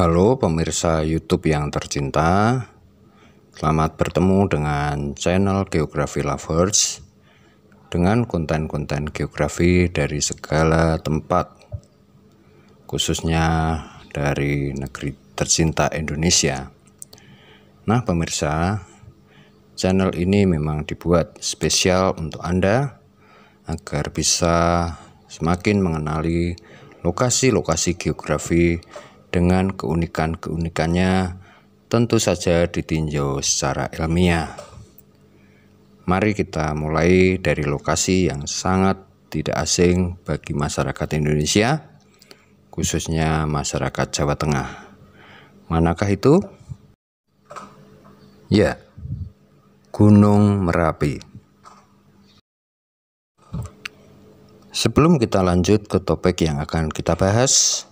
Halo pemirsa YouTube yang tercinta, selamat bertemu dengan channel Geografi Lovers dengan konten-konten geografi dari segala tempat, khususnya dari negeri tercinta Indonesia. Nah, pemirsa, channel ini memang dibuat spesial untuk Anda agar bisa semakin mengenali lokasi-lokasi geografi dengan keunikan-keunikannya tentu saja ditinjau secara ilmiah. Mari kita mulai dari lokasi yang sangat tidak asing bagi masyarakat Indonesia, khususnya masyarakat Jawa Tengah. Manakah itu? Ya, Gunung Merapi. Sebelum kita lanjut ke topik yang akan kita bahas,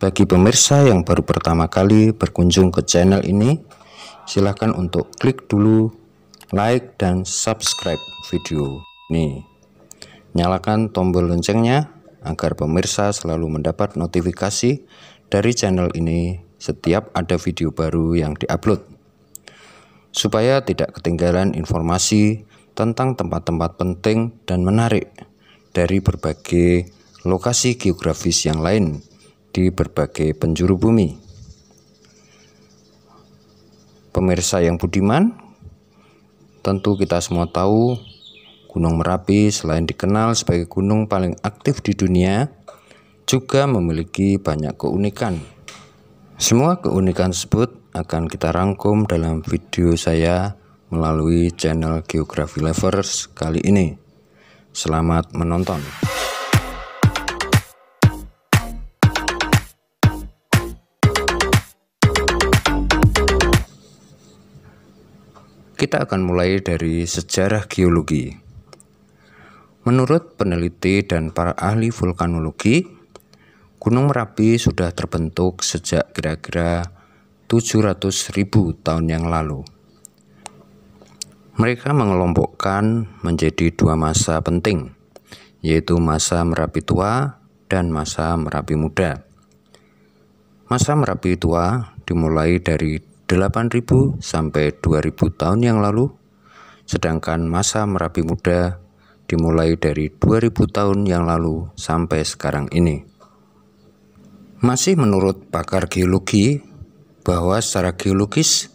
bagi pemirsa yang baru pertama kali berkunjung ke channel ini, silahkan untuk klik dulu like dan subscribe video ini. Nyalakan tombol loncengnya agar pemirsa selalu mendapat notifikasi dari channel ini setiap ada video baru yang diupload. Supaya tidak ketinggalan informasi tentang tempat-tempat penting dan menarik dari berbagai lokasi geografis yang lain di berbagai penjuru bumi. Pemirsa yang budiman, tentu kita semua tahu Gunung Merapi selain dikenal sebagai gunung paling aktif di dunia, juga memiliki banyak keunikan. Semua keunikan tersebut akan kita rangkum dalam video saya melalui channel Geografi Lovers kali ini. Selamat menonton! Kita akan mulai dari sejarah geologi. Menurut peneliti dan para ahli vulkanologi, Gunung Merapi sudah terbentuk sejak kira-kira 700.000 tahun yang lalu. Mereka mengelompokkan menjadi dua masa penting, yaitu masa Merapi Tua dan masa Merapi Muda. Masa Merapi Tua dimulai dari 8.000 sampai 2.000 tahun yang lalu, sedangkan masa Merapi Muda dimulai dari 2.000 tahun yang lalu sampai sekarang ini. Masih menurut pakar geologi, bahwa secara geologis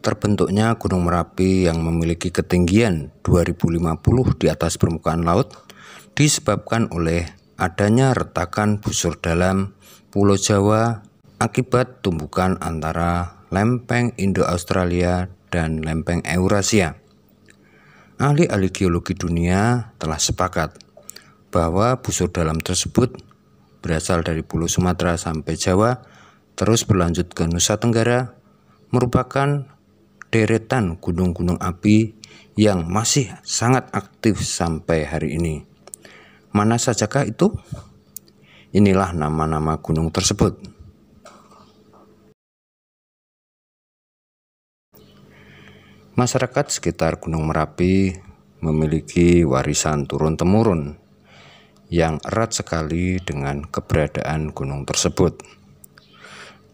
terbentuknya Gunung Merapi yang memiliki ketinggian 2050 di atas permukaan laut disebabkan oleh adanya retakan busur dalam Pulau Jawa akibat tumbukan antara lempeng Indo-Australia, dan lempeng Eurasia. Ahli-ahli geologi dunia telah sepakat bahwa busur dalam tersebut berasal dari Pulau Sumatera sampai Jawa, terus berlanjut ke Nusa Tenggara, merupakan deretan gunung-gunung api yang masih sangat aktif sampai hari ini. Mana sajakah itu? Inilah nama-nama gunung tersebut. Masyarakat sekitar Gunung Merapi memiliki warisan turun-temurun yang erat sekali dengan keberadaan gunung tersebut,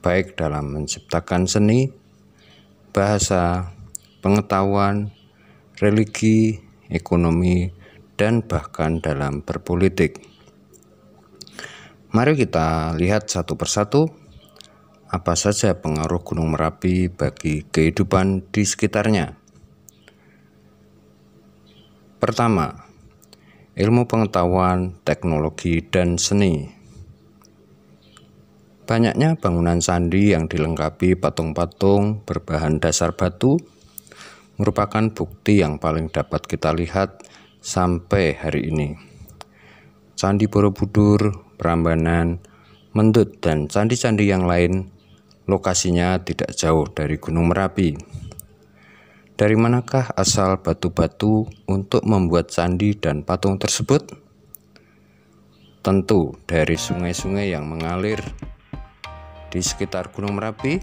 baik dalam menciptakan seni, bahasa, pengetahuan, religi, ekonomi, dan bahkan dalam berpolitik. Mari kita lihat satu persatu apa saja pengaruh Gunung Merapi bagi kehidupan di sekitarnya. Pertama, ilmu pengetahuan, teknologi, dan seni. Banyaknya bangunan sandi yang dilengkapi patung-patung berbahan dasar batu merupakan bukti yang paling dapat kita lihat sampai hari ini. Candi Borobudur, Prambanan, Mendut, dan candi-candi yang lain Lokasinya tidak jauh dari Gunung Merapi. Dari manakah asal batu-batu untuk membuat candi dan patung tersebut? Tentu dari sungai-sungai yang mengalir di sekitar Gunung Merapi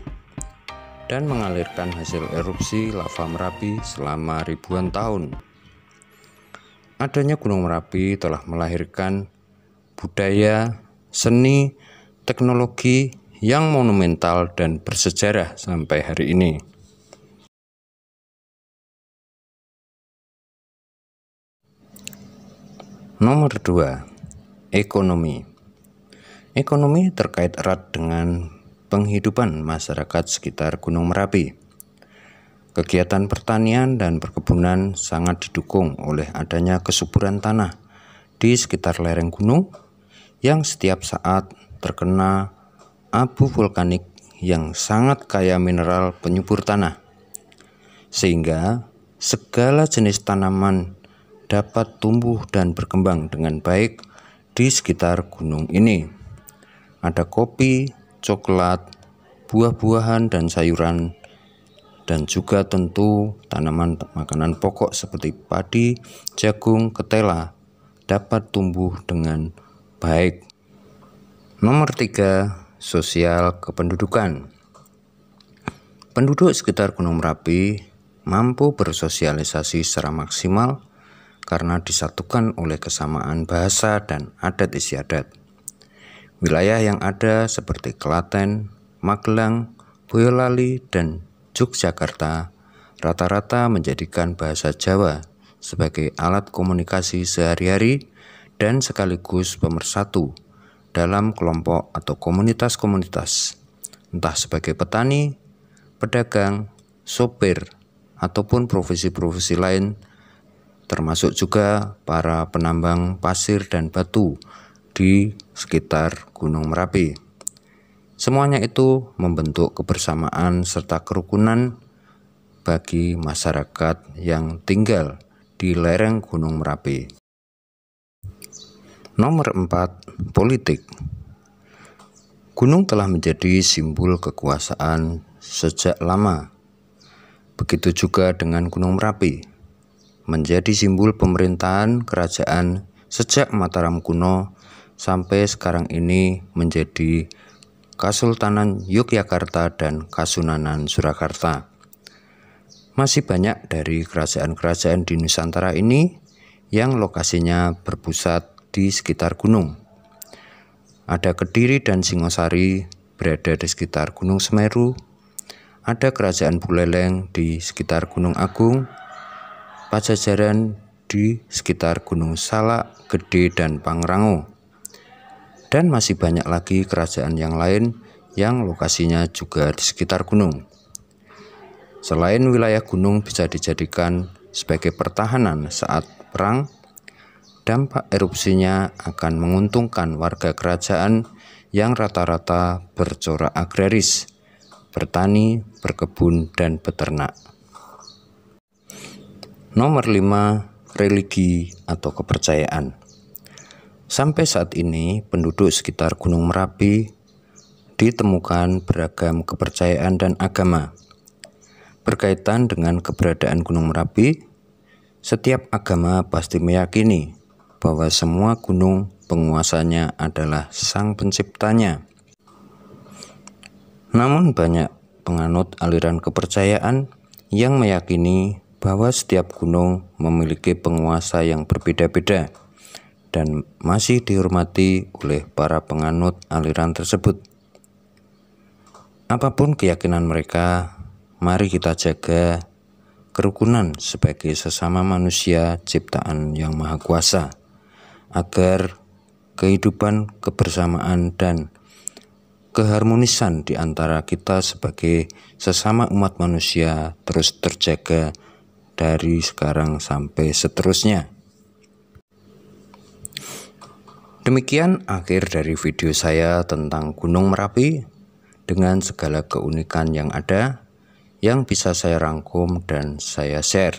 dan mengalirkan hasil erupsi lava Merapi selama ribuan tahun. Adanya Gunung Merapi telah melahirkan budaya, seni, teknologi, yang monumental dan bersejarah sampai hari ini. Nomor 2. Ekonomi Ekonomi terkait erat dengan penghidupan masyarakat sekitar Gunung Merapi. Kegiatan pertanian dan perkebunan sangat didukung oleh adanya kesuburan tanah di sekitar lereng gunung yang setiap saat terkena abu vulkanik yang sangat kaya mineral penyubur tanah, sehingga segala jenis tanaman dapat tumbuh dan berkembang dengan baik di sekitar gunung ini. Ada kopi, coklat, buah-buahan, dan sayuran, dan juga tentu tanaman makanan pokok seperti padi, jagung, ketela dapat tumbuh dengan baik. Nomor tiga sosial kependudukan. Penduduk sekitar Gunung Merapi mampu bersosialisasi secara maksimal karena disatukan oleh kesamaan bahasa dan adat istiadat. Wilayah yang ada seperti Klaten, Magelang, Boyolali, dan Yogyakarta rata-rata menjadikan bahasa Jawa sebagai alat komunikasi sehari-hari dan sekaligus pemersatu dalam kelompok atau komunitas-komunitas, entah sebagai petani, pedagang, sopir, ataupun profesi-profesi lain, termasuk juga para penambang pasir dan batu di sekitar Gunung Merapi. Semuanya itu membentuk kebersamaan serta kerukunan bagi masyarakat yang tinggal di lereng Gunung Merapi. Nomor 4, politik. Gunung telah menjadi simbol kekuasaan sejak lama. Begitu juga dengan Gunung Merapi, menjadi simbol pemerintahan kerajaan sejak Mataram kuno sampai sekarang ini menjadi Kasultanan Yogyakarta dan Kasunanan Surakarta. Masih banyak dari kerajaan-kerajaan di Nusantara ini yang lokasinya berpusat di sekitar gunung. Ada Kediri dan Singosari berada di sekitar Gunung Semeru. Ada Kerajaan Buleleng di sekitar Gunung Agung. Pajajaran di sekitar Gunung Salak, Gede, dan Pangrango. Dan masih banyak lagi kerajaan yang lain yang lokasinya juga di sekitar gunung. Selain wilayah gunung bisa dijadikan sebagai pertahanan saat perang, dampak erupsinya akan menguntungkan warga kerajaan yang rata-rata bercorak agraris, bertani, berkebun, dan peternak. Nomor 5. Religi atau kepercayaan Sampai saat ini, penduduk sekitar Gunung Merapi ditemukan beragam kepercayaan dan agama. Berkaitan dengan keberadaan Gunung Merapi, setiap agama pasti meyakini bahwa semua gunung penguasanya adalah sang penciptanya. Namun banyak penganut aliran kepercayaan yang meyakini bahwa setiap gunung memiliki penguasa yang berbeda-beda dan masih dihormati oleh para penganut aliran tersebut. Apapun keyakinan mereka, mari kita jaga kerukunan sebagai sesama manusia ciptaan yang maha kuasa agar kehidupan kebersamaan dan keharmonisan di antara kita sebagai sesama umat manusia terus terjaga dari sekarang sampai seterusnya. Demikian akhir dari video saya tentang Gunung Merapi dengan segala keunikan yang ada yang bisa saya rangkum dan saya share.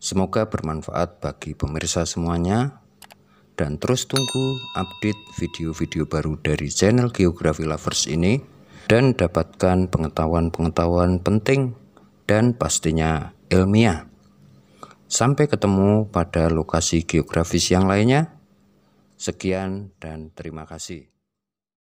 Semoga bermanfaat bagi pemirsa semuanya dan terus tunggu update video-video baru dari channel Geografi Lovers ini dan dapatkan pengetahuan-pengetahuan penting dan pastinya ilmiah. Sampai ketemu pada lokasi geografis yang lainnya. Sekian dan terima kasih.